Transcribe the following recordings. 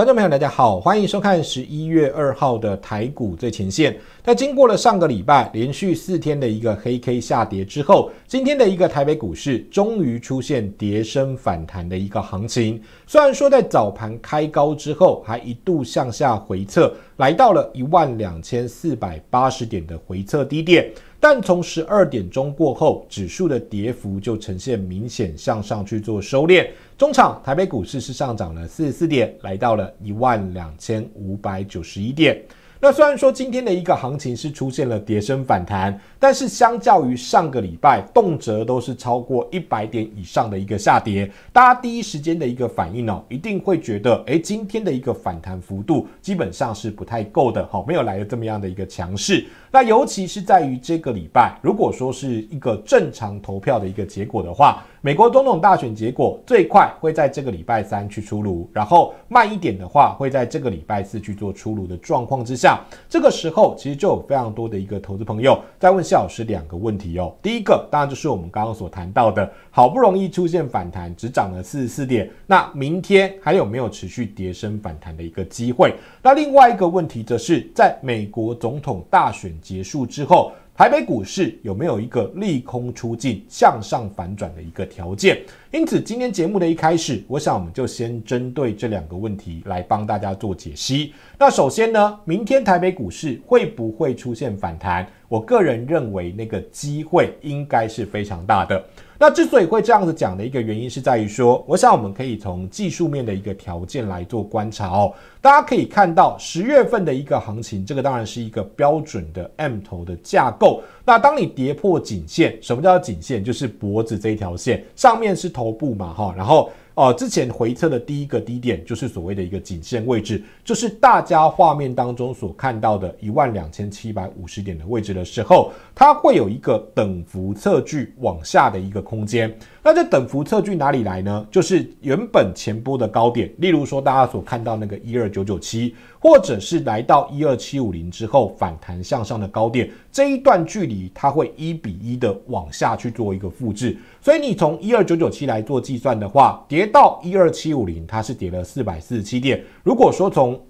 观众朋友，大家好，欢迎收看十一月二号的台股最前线。在经过了上个礼拜连续四天的一个黑 K 下跌之后，今天的一个台北股市终于出现跌升反弹的一个行情。虽然说在早盘开高之后，还一度向下回撤，来到了一万两千四百八十点的回撤低点。但从十二点钟过后，指数的跌幅就呈现明显向上去做收敛。中场，台北股市是上涨了四十四点，来到了一万两千五百九十一点。那虽然说今天的一个行情是出现了跌升反弹，但是相较于上个礼拜，动辄都是超过一百点以上的一个下跌，大家第一时间的一个反应哦，一定会觉得，诶，今天的一个反弹幅度基本上是不太够的，好，没有来的这么样的一个强势。那尤其是在于这个礼拜，如果说是一个正常投票的一个结果的话，美国总统大选结果最快会在这个礼拜三去出炉，然后慢一点的话会在这个礼拜四去做出炉的状况之下，这个时候其实就有非常多的一个投资朋友在问谢老师两个问题哦。第一个当然就是我们刚刚所谈到的，好不容易出现反弹，只涨了四十四点，那明天还有没有持续跌升反弹的一个机会？那另外一个问题则是在美国总统大选。结束之后，台北股市有没有一个利空出尽、向上反转的一个条件？因此，今天节目的一开始，我想我们就先针对这两个问题来帮大家做解析。那首先呢，明天台北股市会不会出现反弹？我个人认为，那个机会应该是非常大的。那之所以会这样子讲的一个原因是在于说，我想我们可以从技术面的一个条件来做观察哦。大家可以看到十月份的一个行情，这个当然是一个标准的 M 头的架构。那当你跌破颈线，什么叫颈线？就是脖子这一条线，上面是头部嘛，哈，然后。哦，之前回测的第一个低点就是所谓的一个颈线位置，就是大家画面当中所看到的一万两千七百五十点的位置的时候，它会有一个等幅测距往下的一个空间。那这等幅测距哪里来呢？就是原本前波的高点，例如说大家所看到那个一二九九七。或者是来到一二七五零之后反弹向上的高点，这一段距离它会一比一的往下去做一个复制。所以你从一二九九七来做计算的话，跌到一二七五零，它是跌了四百四十七点。如果说从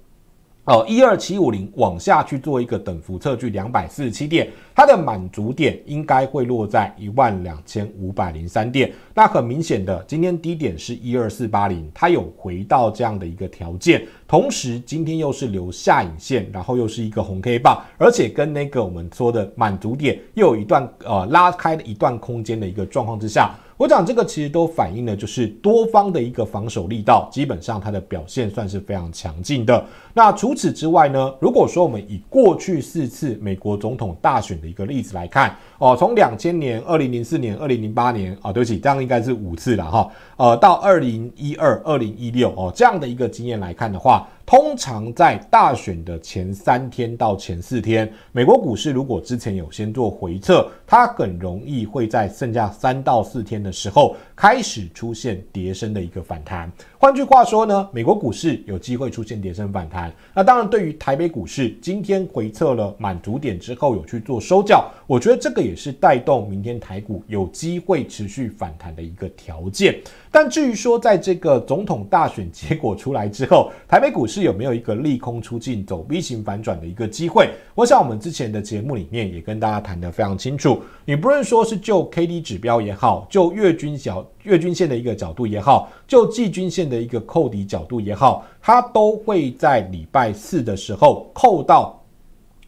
呃，一二七五零往下去做一个等幅测距两百四十七点，它的满足点应该会落在一万两千五百零三点。那很明显的，今天低点是一二四八零，它有回到这样的一个条件，同时今天又是留下影线，然后又是一个红 K 棒，而且跟那个我们说的满足点又有一段呃拉开的一段空间的一个状况之下。我讲这个其实都反映的，就是多方的一个防守力道，基本上它的表现算是非常强劲的。那除此之外呢，如果说我们以过去四次美国总统大选的一个例子来看，哦，从两千年、二零零四年、二零零八年，啊，对不起，这样应该是五次了哈，呃，到二零一二、二零一六，哦，这样的一个经验来看的话。通常在大选的前三天到前四天，美国股市如果之前有先做回撤，它很容易会在剩下三到四天的时候开始出现跌升的一个反弹。换句话说呢，美国股市有机会出现跌升反弹。那当然，对于台北股市今天回测了满足点之后有去做收缴，我觉得这个也是带动明天台股有机会持续反弹的一个条件。但至于说，在这个总统大选结果出来之后，台北股市有没有一个利空出尽、走 V 型反转的一个机会？我想我们之前的节目里面也跟大家谈的非常清楚。你不论说是就 K D 指标也好，就月均角月均线的一个角度也好，就季均线。的一个扣底角度也好，它都会在礼拜四的时候扣到，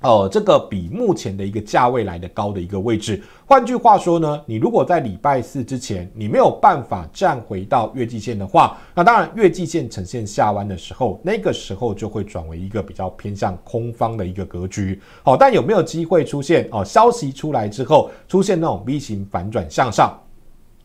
呃，这个比目前的一个价位来的高的一个位置。换句话说呢，你如果在礼拜四之前你没有办法站回到月季线的话，那当然月季线呈现下弯的时候，那个时候就会转为一个比较偏向空方的一个格局。好，但有没有机会出现？哦，消息出来之后出现那种 V 型反转向上？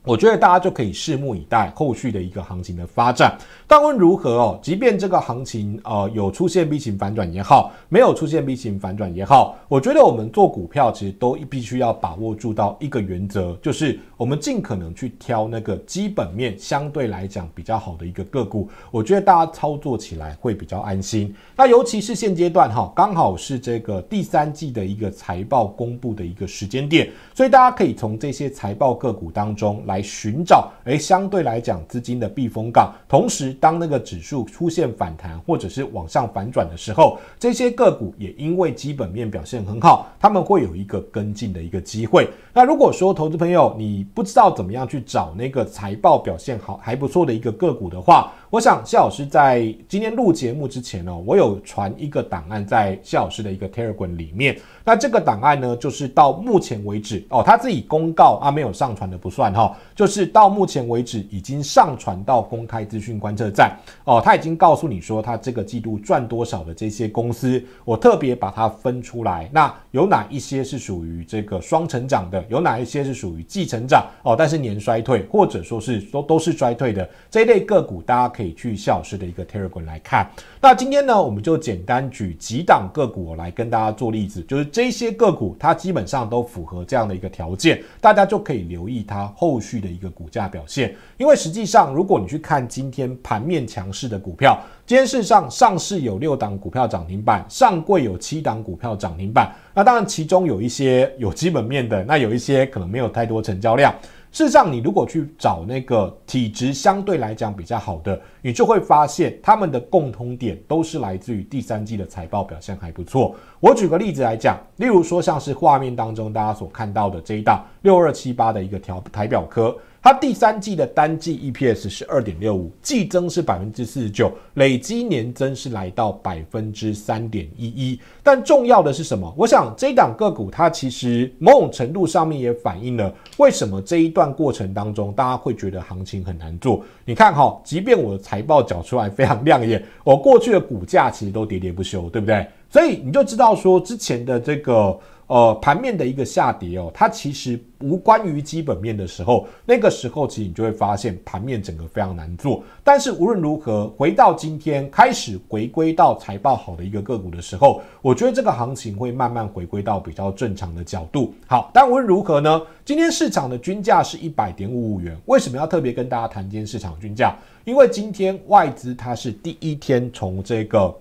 我觉得大家就可以拭目以待后续的一个行情的发展，但问如何哦，即便这个行情呃有出现 B 型反转也好，没有出现 B 型反转也好，我觉得我们做股票其实都必须要把握住到一个原则，就是我们尽可能去挑那个基本面相对来讲比较好的一个个股，我觉得大家操作起来会比较安心。那尤其是现阶段哈，刚好是这个第三季的一个财报公布的一个时间点，所以大家可以从这些财报个股当中来。来寻找，哎，相对来讲资金的避风港。同时，当那个指数出现反弹或者是往上反转的时候，这些个股也因为基本面表现很好，他们会有一个跟进的一个机会。那如果说投资朋友你不知道怎么样去找那个财报表现好还不错的一个个股的话，我想谢老师在今天录节目之前呢，我有传一个档案在谢老师的一个 Telegram 里面。那这个档案呢，就是到目前为止哦，他自己公告啊没有上传的不算哈，就是到目前为止已经上传到公开资讯观测站哦，他已经告诉你说他这个季度赚多少的这些公司，我特别把它分出来。那有哪一些是属于这个双成长的？有哪一些是属于继成长哦，但是年衰退或者说是说都是衰退的这一类个股，大家。可以去老师的一个 t e r a g 来看。那今天呢，我们就简单举几档个股来跟大家做例子，就是这些个股它基本上都符合这样的一个条件，大家就可以留意它后续的一个股价表现。因为实际上，如果你去看今天盘面强势的股票，今天市上上市有六档股票涨停板，上柜有七档股票涨停板。那当然，其中有一些有基本面的，那有一些可能没有太多成交量。事实上，你如果去找那个体质相对来讲比较好的，你就会发现他们的共通点都是来自于第三季的财报表现还不错。我举个例子来讲，例如说像是画面当中大家所看到的这一档六二七八的一个调台表科。它第三季的单季 EPS 是二点六五，季增是百分之四十九，累积年增是来到百分之三点一一。但重要的是什么？我想这档个股它其实某种程度上面也反映了为什么这一段过程当中大家会觉得行情很难做。你看哈，即便我的财报缴出来非常亮眼，我过去的股价其实都喋喋不休，对不对？所以你就知道说之前的这个。呃，盘面的一个下跌哦，它其实无关于基本面的时候，那个时候其实你就会发现盘面整个非常难做。但是无论如何，回到今天开始回归到财报好的一个个股的时候，我觉得这个行情会慢慢回归到比较正常的角度。好，但无论如何呢，今天市场的均价是一百点五五元。为什么要特别跟大家谈今天市场均价？因为今天外资它是第一天从这个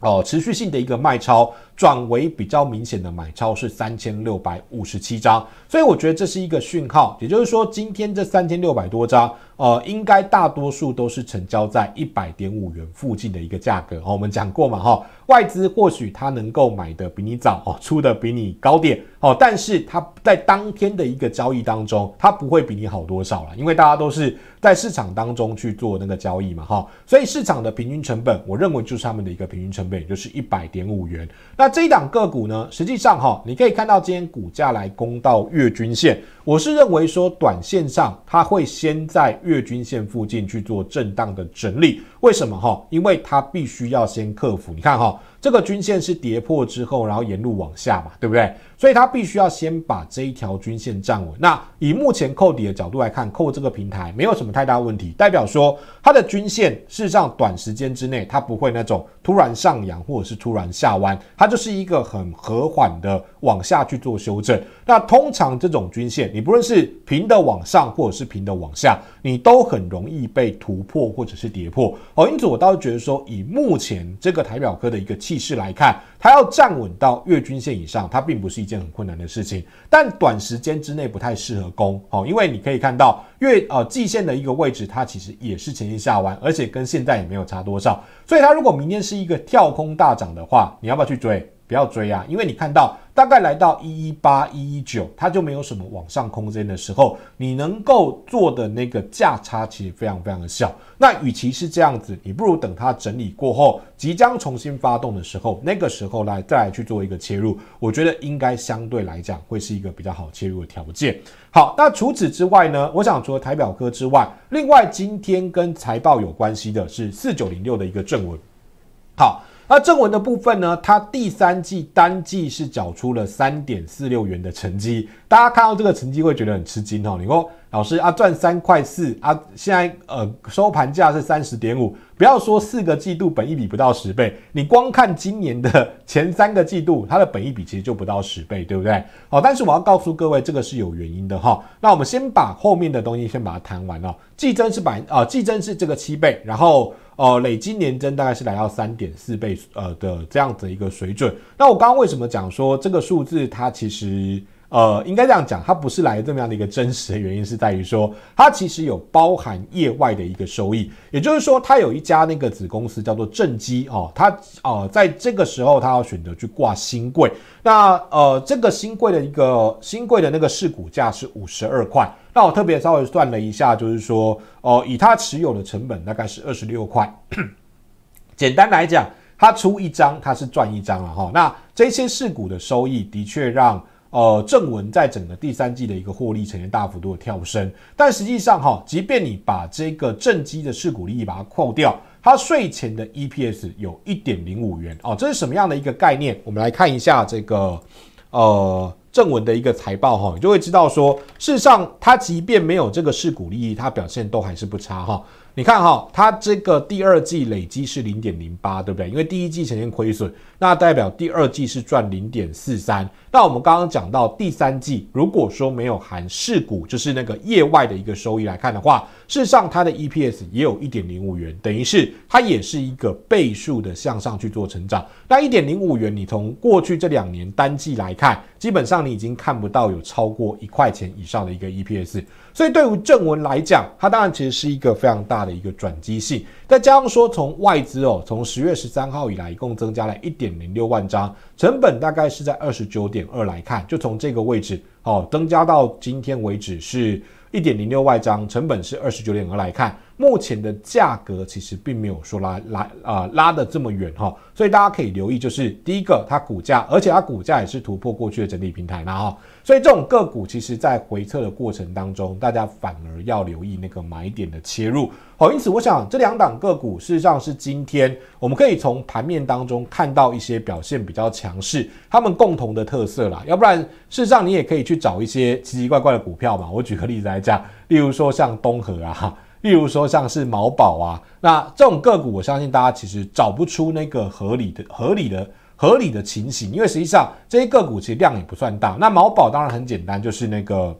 哦持续性的一个卖超。转为比较明显的买超是三千六百五十七张，所以我觉得这是一个讯号，也就是说今天这三千六百多张，呃，应该大多数都是成交在一百点五元附近的一个价格。哦，我们讲过嘛，哈，外资或许它能够买的比你早，哦，出的比你高点，哦，但是它在当天的一个交易当中，它不会比你好多少了，因为大家都是在市场当中去做那个交易嘛，哈，所以市场的平均成本，我认为就是他们的一个平均成本，也就是一百点五元。那那这一档个股呢？实际上哈，你可以看到今天股价来攻到月均线，我是认为说，短线上它会先在月均线附近去做震荡的整理。为什么哈？因为它必须要先克服。你看哈。这个均线是跌破之后，然后沿路往下嘛，对不对？所以它必须要先把这一条均线站稳。那以目前扣底的角度来看，扣这个平台没有什么太大问题，代表说它的均线事实上短时间之内它不会那种突然上扬或者是突然下弯，它就是一个很和缓的往下去做修正。那通常这种均线，你不论是平的往上或者是平的往下，你都很容易被突破或者是跌破哦。因此，我倒是觉得说，以目前这个台表科的一个气。趋势来看，它要站稳到月均线以上，它并不是一件很困难的事情。但短时间之内不太适合攻，哦，因为你可以看到月呃季线的一个位置，它其实也是前期下弯，而且跟现在也没有差多少。所以它如果明天是一个跳空大涨的话，你要不要去追？不要追啊，因为你看到大概来到一一八、一一九，它就没有什么往上空间的时候，你能够做的那个价差其实非常非常的小。那与其是这样子，你不如等它整理过后，即将重新发动的时候，那个时候来再来去做一个切入，我觉得应该相对来讲会是一个比较好切入的条件。好，那除此之外呢，我想除了台表哥之外，另外今天跟财报有关系的是四九零六的一个正文。好。那正文的部分呢？它第三季单季是缴出了三点四六元的成绩，大家看到这个成绩会觉得很吃惊哦。你说老师啊，赚三块四啊，现在呃收盘价是三十点五，不要说四个季度本益比不到十倍，你光看今年的前三个季度，它的本益比其实就不到十倍，对不对？好，但是我要告诉各位，这个是有原因的哈。那我们先把后面的东西先把它谈完哦。季增是百啊，季增是这个七倍，然后。哦，累计年增大概是来到三点四倍，呃的这样子一个水准。那我刚刚为什么讲说这个数字，它其实？呃，应该这样讲，它不是来这么样的一个真实的原因是在于说，它其实有包含业外的一个收益，也就是说，它有一家那个子公司叫做正基哦，它呃，在这个时候，它要选择去挂新贵，那呃，这个新贵的一个新贵的那个市股价是五十二块，那我特别稍微算了一下，就是说，哦，以它持有的成本大概是二十六块，简单来讲，它出一张，它是赚一张了哈，那这些市股的收益的确让。呃，正文在整个第三季的一个获利呈现大幅度的跳升，但实际上哈，即便你把这个正畸的市股利益把它扣掉，它税前的 EPS 有1.05元哦，这是什么样的一个概念？我们来看一下这个呃正文的一个财报哈，就会知道说，事实上它即便没有这个市股利益，它表现都还是不差哈。你看哈，它这个第二季累积是零点零八，对不对？因为第一季呈现亏损，那代表第二季是赚零点四三。那我们刚刚讲到第三季，如果说没有含市股，就是那个业外的一个收益来看的话，事实上它的 EPS 也有一点零五元，等于是它也是一个倍数的向上去做成长。那一点零五元，你从过去这两年单季来看。基本上你已经看不到有超过一块钱以上的一个 EPS，所以对于正文来讲，它当然其实是一个非常大的一个转机性。再加上说，从外资哦，从十月十三号以来，一共增加了一点零六万张，成本大概是在二十九点二来看，就从这个位置哦增加到今天为止是一点零六万张，成本是二十九点二来看。目前的价格其实并没有说拉拉啊，拉的这么远哈，所以大家可以留意，就是第一个，它股价，而且它股价也是突破过去的整体平台了哈，所以这种个股其实在回撤的过程当中，大家反而要留意那个买点的切入哦。因此，我想这两档个股事实上是今天我们可以从盘面当中看到一些表现比较强势，他们共同的特色啦，要不然事实上你也可以去找一些奇奇怪怪的股票嘛。我举个例子来讲，例如说像东河啊。例如说，像是毛宝啊，那这种个股，我相信大家其实找不出那个合理的、合理的、合理的情形，因为实际上这些个股其实量也不算大。那毛宝当然很简单，就是那个。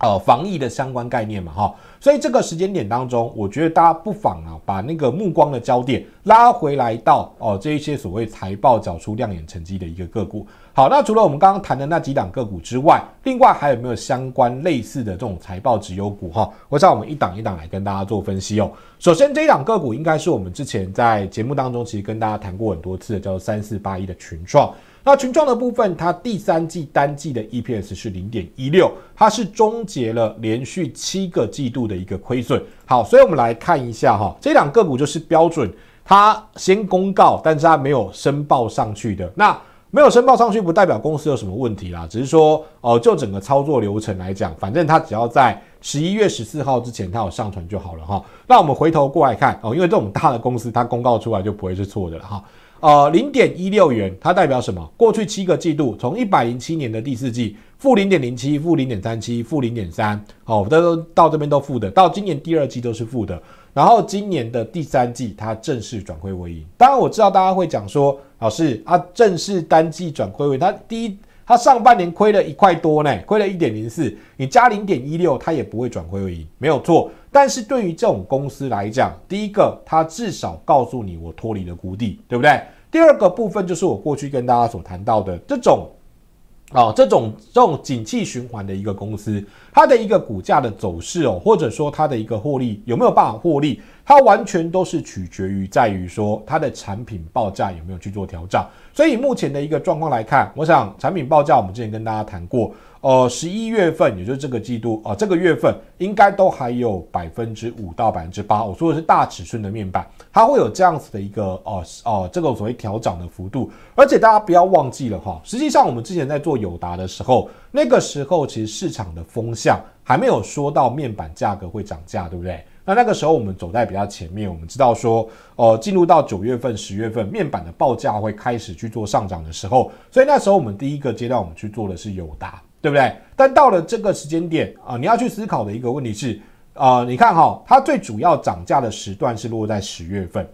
呃，防疫的相关概念嘛，哈，所以这个时间点当中，我觉得大家不妨啊，把那个目光的焦点拉回来到哦，这一些所谓财报找出亮眼成绩的一个个股。好，那除了我们刚刚谈的那几档个股之外，另外还有没有相关类似的这种财报直优股？哈，我想我们一档一档来跟大家做分析哦。首先这一档个股应该是我们之前在节目当中其实跟大家谈过很多次的，叫做三四八一的群创。那群创的部分，它第三季单季的 EPS 是零点一六，它是终结了连续七个季度的一个亏损。好，所以我们来看一下哈，这两个股就是标准，它先公告，但是它没有申报上去的。那没有申报上去，不代表公司有什么问题啦，只是说，呃，就整个操作流程来讲，反正它只要在十一月十四号之前它有上传就好了哈。那我们回头过来看哦，因为这种大的公司，它公告出来就不会是错的了哈。呃，零点一六元，它代表什么？过去七个季度，从一百零七年的第四季负零点零七，负零点三七，负零点三，好，我都到这边都负的，到今年第二季都是负的，然后今年的第三季它正式转亏为盈。当然，我知道大家会讲说，老师，啊，正式单季转亏为盈，第一。它上半年亏了一块多呢，亏了一点零四，你加零点一六，它也不会转亏为盈，没有错。但是对于这种公司来讲，第一个，它至少告诉你我脱离了谷底，对不对？第二个部分就是我过去跟大家所谈到的这种，啊，这种这种景气循环的一个公司。它的一个股价的走势哦，或者说它的一个获利有没有办法获利，它完全都是取决于在于说它的产品报价有没有去做调整。所以目前的一个状况来看，我想产品报价我们之前跟大家谈过，呃，十一月份也就是这个季度啊，这个月份应该都还有百分之五到百分之八。我说的是大尺寸的面板，它会有这样子的一个呃呃这个所谓调整的幅度。而且大家不要忘记了哈，实际上我们之前在做友达的时候。那个时候其实市场的风向还没有说到面板价格会涨价，对不对？那那个时候我们走在比较前面，我们知道说，哦，进入到九月份、十月份，面板的报价会开始去做上涨的时候，所以那时候我们第一个阶段我们去做的是友达，对不对？但到了这个时间点啊，你要去思考的一个问题是，啊，你看哈，它最主要涨价的时段是落在十月份。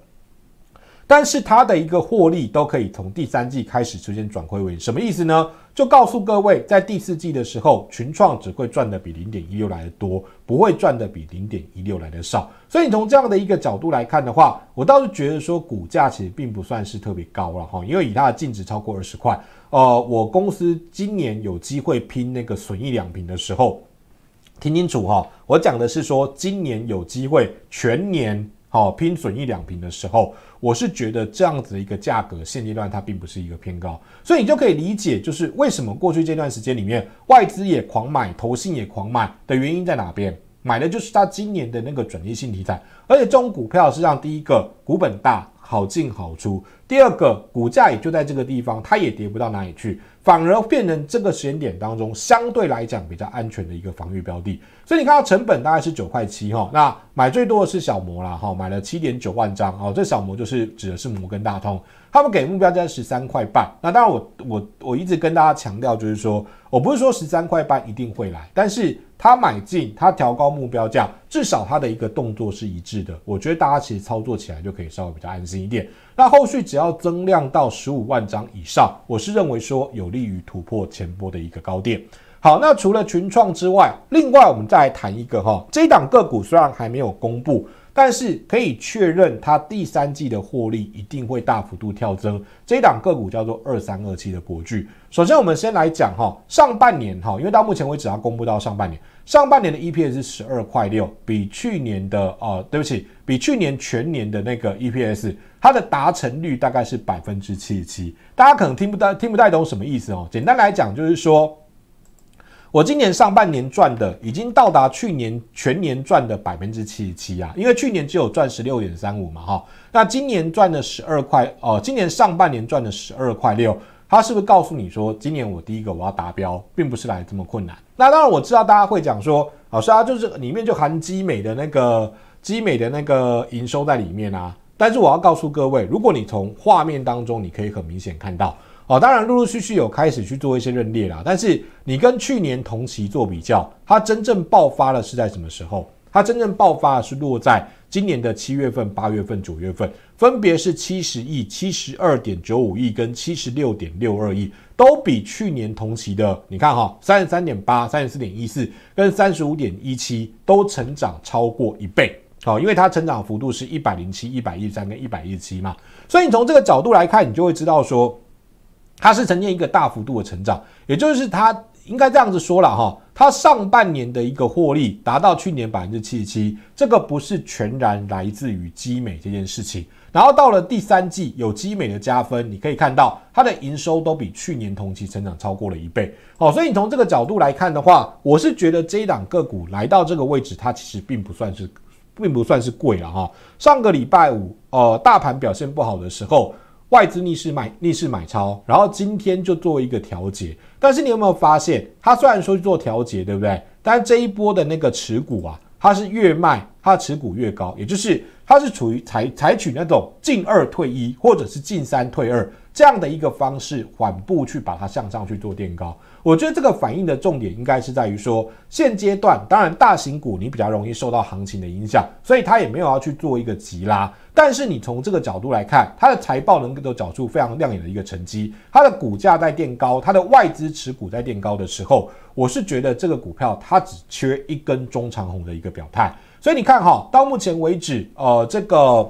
但是它的一个获利都可以从第三季开始出现转亏为盈，什么意思呢？就告诉各位，在第四季的时候，群创只会赚的比零点一六来的多，不会赚的比零点一六来的少。所以你从这样的一个角度来看的话，我倒是觉得说股价其实并不算是特别高了哈，因为以它的净值超过二十块，呃，我公司今年有机会拼那个损益两平的时候，听清楚哈，我讲的是说今年有机会全年。好，拼损一两瓶的时候，我是觉得这样子的一个价格现阶段它并不是一个偏高，所以你就可以理解，就是为什么过去这段时间里面外资也狂买，投信也狂买的原因在哪边？买的就是它今年的那个转业性题材，而且这种股票是让第一个股本大，好进好出；第二个股价也就在这个地方，它也跌不到哪里去。反而变成这个时间点当中相对来讲比较安全的一个防御标的，所以你看到成本大概是九块七哈，那买最多的是小摩啦哈，买了七点九万张啊，这小摩就是指的是摩根大通，他们给目标价十三块半。那当然我我我一直跟大家强调就是说我不是说十三块半一定会来，但是他买进他调高目标价，至少他的一个动作是一致的，我觉得大家其实操作起来就可以稍微比较安心一点。那后续只要增量到十五万张以上，我是认为说有利于突破前波的一个高点。好，那除了群创之外，另外我们再来谈一个哈，这一档个股虽然还没有公布，但是可以确认它第三季的获利一定会大幅度跳增。这一档个股叫做二三二七的博巨。首先我们先来讲哈，上半年哈，因为到目前为止要公布到上半年。上半年的 EPS 是十二块六，比去年的啊，对不起，比去年全年的那个 EPS，它的达成率大概是百分之七十七。大家可能听不到，听不太懂什么意思哦。简单来讲，就是说，我今年上半年赚的已经到达去年全年赚的百分之七十七啊，因为去年只有赚十六点三五嘛，哈。那今年赚的十二块，哦，今年上半年赚的十二块六，它是不是告诉你说，今年我第一个我要达标，并不是来这么困难？那当然，我知道大家会讲说，老师啊，就是里面就含基美的那个基美的那个营收在里面啊。但是我要告诉各位，如果你从画面当中，你可以很明显看到，哦，当然陆陆续续有开始去做一些认列啦。但是你跟去年同期做比较，它真正爆发了是在什么时候？它真正爆发是落在。今年的七月份、八月份、九月份，分别是七十亿、七十二点九五亿跟七十六点六二亿，都比去年同期的，你看哈，三十三点八、三十四点一四跟三十五点一七，都成长超过一倍。好，因为它成长幅度是一百零七、一百一十三跟一百一七嘛，所以你从这个角度来看，你就会知道说，它是呈现一个大幅度的成长，也就是它应该这样子说了哈。它上半年的一个获利达到去年百分之七十七，这个不是全然来自于基美这件事情。然后到了第三季有积美的加分，你可以看到它的营收都比去年同期成长超过了一倍。好，所以你从这个角度来看的话，我是觉得这一档个股来到这个位置，它其实并不算是，并不算是贵了哈。上个礼拜五，呃，大盘表现不好的时候，外资逆势买逆势买超，然后今天就做一个调节。但是你有没有发现，它虽然说做调节，对不对？但是这一波的那个持股啊，它是越卖它的持股越高，也就是它是处于采采取那种进二退一，或者是进三退二这样的一个方式，缓步去把它向上去做垫高。我觉得这个反应的重点应该是在于说，现阶段当然大型股你比较容易受到行情的影响，所以它也没有要去做一个急拉。但是你从这个角度来看，它的财报能够找出非常亮眼的一个成绩，它的股价在变高，它的外资持股在变高的时候，我是觉得这个股票它只缺一根中长红的一个表态。所以你看哈，到目前为止，呃，这个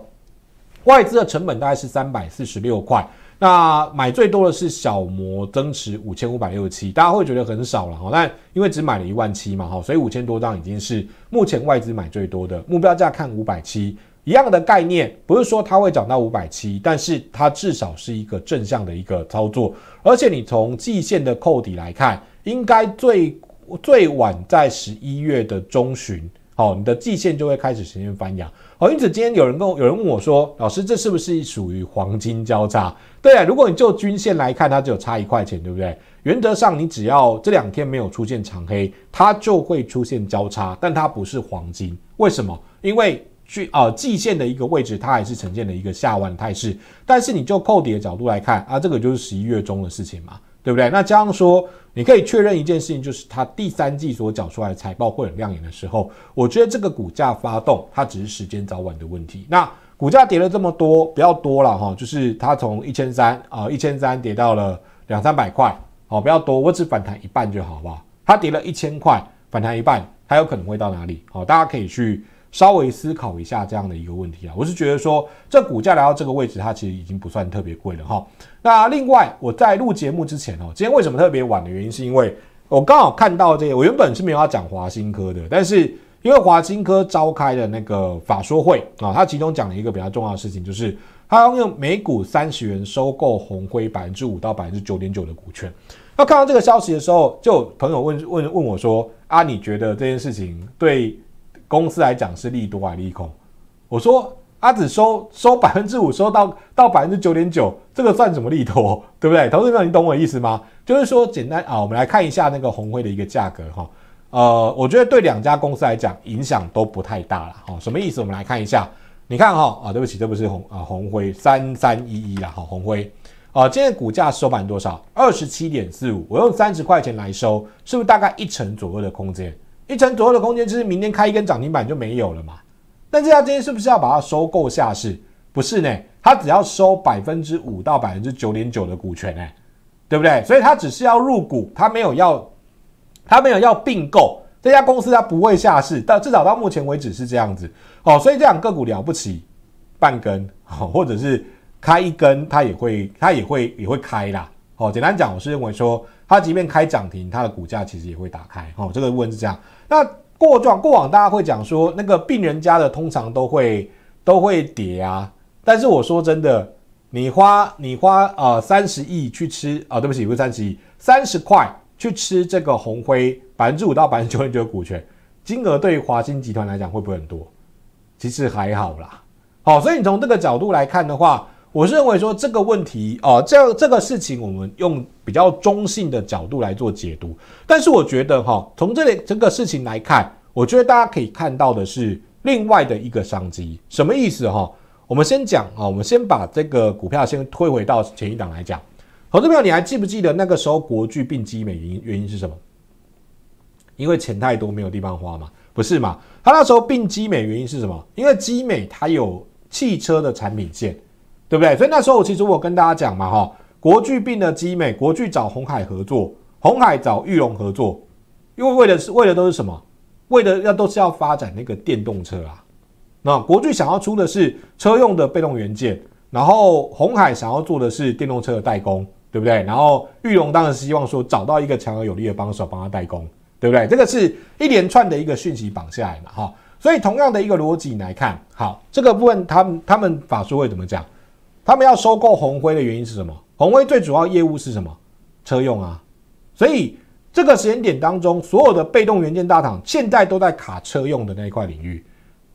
外资的成本大概是三百四十六块，那买最多的是小摩增持五千五百六十七，大家会觉得很少了哈，但因为只买了一万七嘛哈，所以五千多张已经是目前外资买最多的，目标价看五百七。一样的概念，不是说它会涨到五百七，但是它至少是一个正向的一个操作。而且你从季线的扣底来看，应该最最晚在十一月的中旬，好，你的季线就会开始实现翻阳。好，因此今天有人我有人问我说，老师，这是不是属于黄金交叉？对啊，如果你就均线来看，它只有差一块钱，对不对？原则上，你只要这两天没有出现长黑，它就会出现交叉，但它不是黄金，为什么？因为。去啊，季线的一个位置，它还是呈现了一个下弯的态势。但是你就扣底的角度来看啊，这个就是十一月中的事情嘛，对不对？那加上说，你可以确认一件事情，就是它第三季所缴出来的财报会很亮眼的时候，我觉得这个股价发动，它只是时间早晚的问题。那股价跌了这么多，不要多了哈，就是它从一千三啊，一千三跌到了两三百块，好，不要多，我只反弹一半就好，好不好？它跌了一千块，反弹一半，它有可能会到哪里？好，大家可以去。稍微思考一下这样的一个问题啊，我是觉得说这股价来到这个位置，它其实已经不算特别贵了哈。那另外我在录节目之前哦，今天为什么特别晚的原因，是因为我刚好看到这个，我原本是没有要讲华新科的，但是因为华新科召开的那个法说会啊，它其中讲了一个比较重要的事情，就是它要用每股三十元收购红辉百分之五到百分之九点九的股权。那看到这个消息的时候，就朋友问问问我说啊，你觉得这件事情对？公司来讲是利多还是利空？我说阿紫收收百分之五，收到到百分之九点九，这个算什么利多？对不对？投资友，你懂我意思吗？就是说简单啊，我们来看一下那个红灰的一个价格哈，呃，我觉得对两家公司来讲影响都不太大了哈。什么意思？我们来看一下，你看哈啊，对不起，这不是红啊红灰三三一一啦，好红灰。啊，今天股价收盘多少？二十七点四五，我用三十块钱来收，是不是大概一成左右的空间？一成左右的空间，就是明天开一根涨停板就没有了嘛？但这家今天是不是要把它收购下市？不是呢，它只要收百分之五到百分之九点九的股权，呢，对不对？所以它只是要入股，它没有要，它没有要并购这家公司，它不会下市。到至少到目前为止是这样子哦，所以这两个股了不起，半根，或者是开一根，它也会，它也会，也会开啦。哦，简单讲，我是认为说，它即便开涨停，它的股价其实也会打开。哦，这个问是这样。那过状过往大家会讲说，那个病人家的通常都会都会跌啊。但是我说真的，你花你花啊三十亿去吃啊，对不起，不是三十亿，三十块去吃这个红辉百分之五到百分之九点九的股权，金额对于华兴集团来讲会不会很多？其实还好啦。好，所以你从这个角度来看的话。我认为说这个问题啊，这这个事情，我们用比较中性的角度来做解读。但是我觉得哈，从这里这个事情来看，我觉得大家可以看到的是另外的一个商机。什么意思哈？我们先讲啊，我们先把这个股票先推回到前一档来讲。投资朋友你还记不记得那个时候国巨并机美原因原因是什么？因为钱太多没有地方花嘛，不是嘛？他那时候并机美原因是什么？因为机美它有汽车的产品线。对不对？所以那时候其实我跟大家讲嘛，哈，国巨并的积美，国巨找红海合作，红海找玉龙合作，因为为的是为的都是什么？为的要都是要发展那个电动车啊。那国巨想要出的是车用的被动元件，然后红海想要做的是电动车的代工，对不对？然后玉龙当然是希望说找到一个强而有力的帮手帮他代工，对不对？这个是一连串的一个讯息绑下来嘛，哈。所以同样的一个逻辑来看，好，这个部分他们他们法说会怎么讲？他们要收购红辉的原因是什么？红辉最主要业务是什么？车用啊，所以这个时间点当中，所有的被动元件大厂现在都在卡车用的那一块领域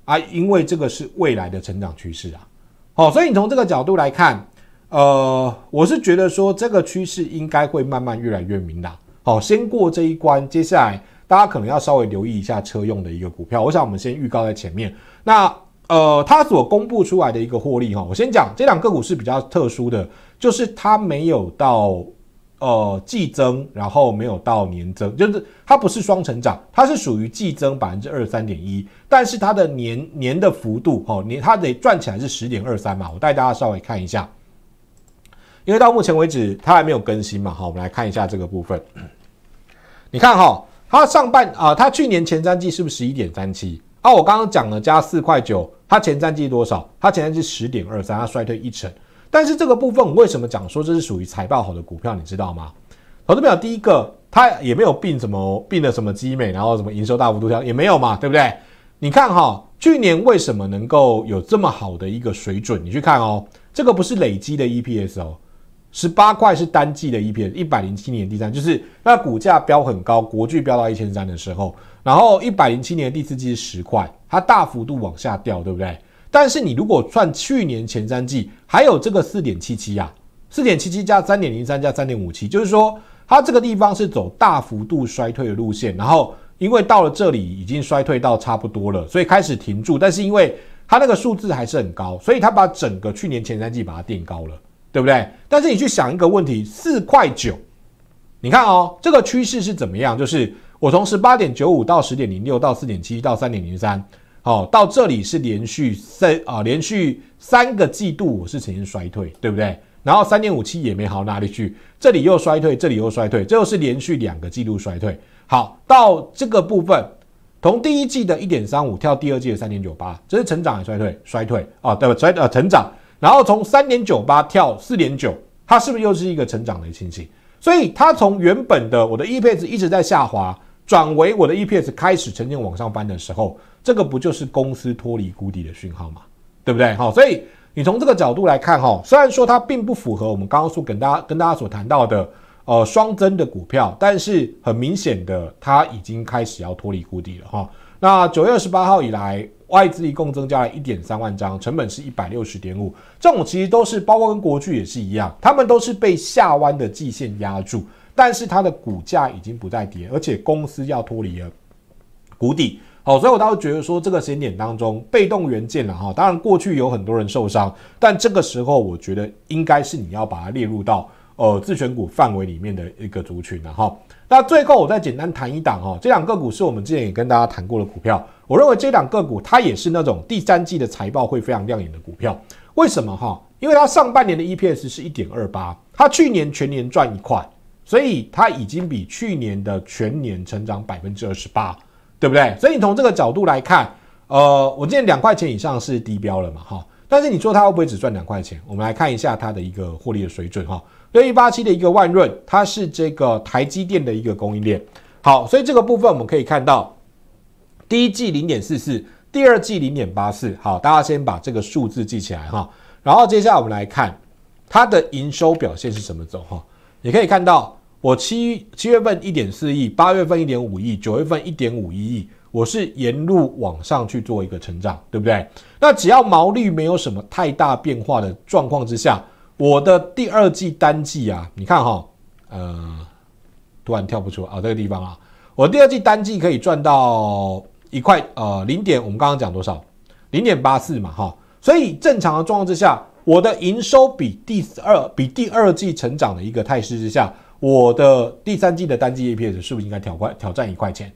啊，因为这个是未来的成长趋势啊。好，所以你从这个角度来看，呃，我是觉得说这个趋势应该会慢慢越来越明朗。好，先过这一关，接下来大家可能要稍微留意一下车用的一个股票。我想我们先预告在前面，那。呃，它所公布出来的一个获利哈，我先讲这两个股是比较特殊的，就是它没有到呃季增，然后没有到年增，就是它不是双成长，它是属于季增百分之二十三点一，但是它的年年的幅度哈，年它得赚起来是十点二三嘛，我带大家稍微看一下，因为到目前为止它还没有更新嘛，好，我们来看一下这个部分，你看哈，它上半啊，它去年前三季是不是十一点三七啊？我刚刚讲了加四块九。它前三季多少？它前三季十点二三，它衰退一成。但是这个部分，我为什么讲说这是属于财报好的股票，你知道吗？投资表第一个，它也没有病，什么病了什么积美，然后什么营收大幅度掉也没有嘛，对不对？你看哈，去年为什么能够有这么好的一个水准？你去看哦，这个不是累积的 EPS 哦，十八块是单季的 EPS，一百零七年第三就是那股价飙很高，国巨飙到一千三的时候，然后一百零七年的第四季是十块。它大幅度往下掉，对不对？但是你如果算去年前三季，还有这个四点七七啊，四点七七加三点零三加三点五七，就是说它这个地方是走大幅度衰退的路线，然后因为到了这里已经衰退到差不多了，所以开始停住。但是因为它那个数字还是很高，所以它把整个去年前三季把它垫高了，对不对？但是你去想一个问题，四块九，你看哦，这个趋势是怎么样？就是。我从十八点九五到十点零六到四点七到三点零三，好，到这里是连续三啊连续三个季度我是呈现衰退，对不对？然后三点五七也没好哪里去，这里又衰退，这里又衰退，这又是连续两个季度衰退。好，到这个部分，从第一季的一点三五跳第二季的三点九八，这是成长还是衰退？衰退啊，对吧？衰呃成长，然后从三点九八跳四点九，它是不是又是一个成长的情形？所以它从原本的我的 EPE 值一直在下滑。转为我的 EPS 开始呈渐往上搬的时候，这个不就是公司脱离谷底的讯号吗？对不对？好，所以你从这个角度来看哈，虽然说它并不符合我们刚刚说跟大家跟大家所谈到的呃双增的股票，但是很明显的它已经开始要脱离谷底了哈。那九月二十八号以来外资一共增加了一点三万张，成本是一百六十点五，这种其实都是包括跟国巨也是一样，他们都是被下弯的季线压住。但是它的股价已经不再跌，而且公司要脱离了谷底，好，所以我倒是觉得说这个时间点当中，被动元件了哈，当然过去有很多人受伤，但这个时候我觉得应该是你要把它列入到呃自选股范围里面的一个族群了哈。那最后我再简单谈一档哈，这两个股是我们之前也跟大家谈过的股票，我认为这两个股它也是那种第三季的财报会非常亮眼的股票，为什么哈？因为它上半年的 EPS 是一点二八，它去年全年赚一块。所以它已经比去年的全年成长百分之二十八，对不对？所以你从这个角度来看，呃，我建议两块钱以上是低标了嘛，哈。但是你说它会不会只赚两块钱？我们来看一下它的一个获利的水准，哈。六一八七的一个万润，它是这个台积电的一个供应链。好，所以这个部分我们可以看到，第一季零点四四，第二季零点八四。好，大家先把这个数字记起来，哈。然后接下来我们来看它的营收表现是怎么走，哈。你可以看到。我七七月份一点四亿，八月份一点五亿，九月份一点五一亿，我是沿路往上去做一个成长，对不对？那只要毛利没有什么太大变化的状况之下，我的第二季单季啊，你看哈，呃，突然跳不出啊这个地方啊，我第二季单季可以赚到一块呃零点，我们刚刚讲多少？零点八四嘛，哈，所以正常的状况之下，我的营收比第二比第二季成长的一个态势之下。我的第三季的单季 EPS 是不是应该挑战挑战一块钱，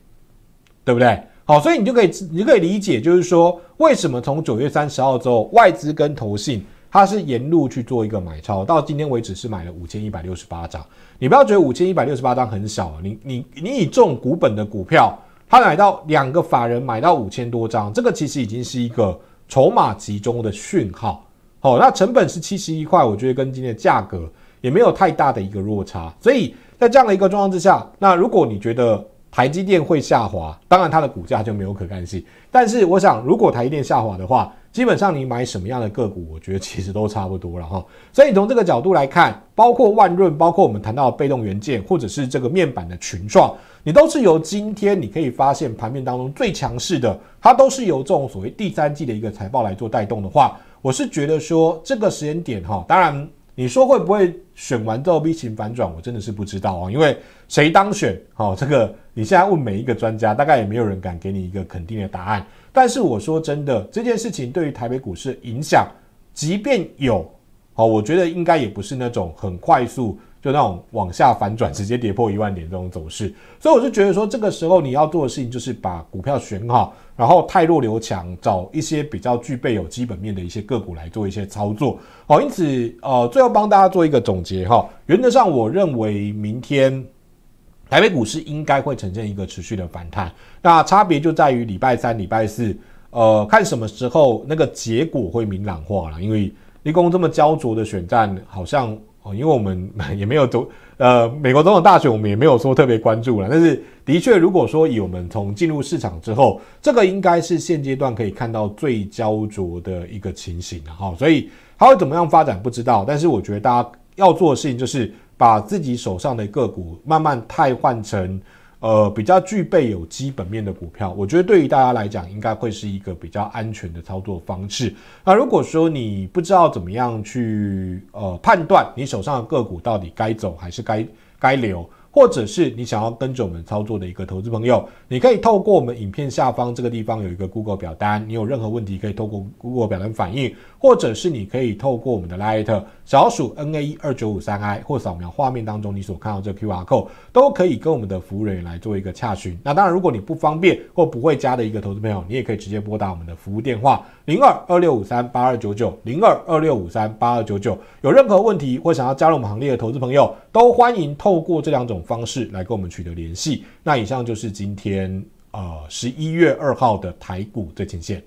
对不对？好，所以你就可以你就可以理解，就是说为什么从九月三十号之后，外资跟投信它是沿路去做一个买超，到今天为止是买了五千一百六十八张。你不要觉得五千一百六十八张很小，你你你以这种股本的股票，它买到两个法人买到五千多张，这个其实已经是一个筹码集中的讯号。好，那成本是七十一块，我觉得跟今天的价格。也没有太大的一个落差，所以在这样的一个状况之下，那如果你觉得台积电会下滑，当然它的股价就没有可干性。但是我想，如果台积电下滑的话，基本上你买什么样的个股，我觉得其实都差不多了哈。所以从这个角度来看，包括万润，包括我们谈到的被动元件，或者是这个面板的群状，你都是由今天你可以发现盘面当中最强势的，它都是由这种所谓第三季的一个财报来做带动的话，我是觉得说这个时间点哈，当然。你说会不会选完之后 V 情反转？我真的是不知道哦，因为谁当选哦？这个你现在问每一个专家，大概也没有人敢给你一个肯定的答案。但是我说真的，这件事情对于台北股市影响，即便有哦，我觉得应该也不是那种很快速就那种往下反转，直接跌破一万点这种走势。所以我就觉得说，这个时候你要做的事情就是把股票选好。然后太弱留强，找一些比较具备有基本面的一些个股来做一些操作。好，因此呃，最后帮大家做一个总结哈。原则上，我认为明天台北股市应该会呈现一个持续的反弹。那差别就在于礼拜三、礼拜四，呃，看什么时候那个结果会明朗化了。因为立功这么焦灼的选战，好像。哦，因为我们 也没有走，呃，美国总统大选我们也没有说特别关注了。但是，的确，如果说以我们从进入市场之后，这个应该是现阶段可以看到最焦灼的一个情形哈。所以，它会怎么样发展不知道，但是我觉得大家要做的事情就是把自己手上的个股慢慢汰换成。呃，比较具备有基本面的股票，我觉得对于大家来讲，应该会是一个比较安全的操作方式。那如果说你不知道怎么样去呃判断你手上的个股到底该走还是该该留。或者是你想要跟着我们操作的一个投资朋友，你可以透过我们影片下方这个地方有一个 Google 表单，你有任何问题可以透过 Google 表单反映，或者是你可以透过我们的 l i t 小鼠 NA E 二九五三 I 或扫描画面当中你所看到这 QR code 都可以跟我们的服务人员来做一个洽询。那当然，如果你不方便或不会加的一个投资朋友，你也可以直接拨打我们的服务电话。零二二六五三八二九九，零二二六五三八二九九，有任何问题或想要加入我们行列的投资朋友，都欢迎透过这两种方式来跟我们取得联系。那以上就是今天呃十一月二号的台股最前线。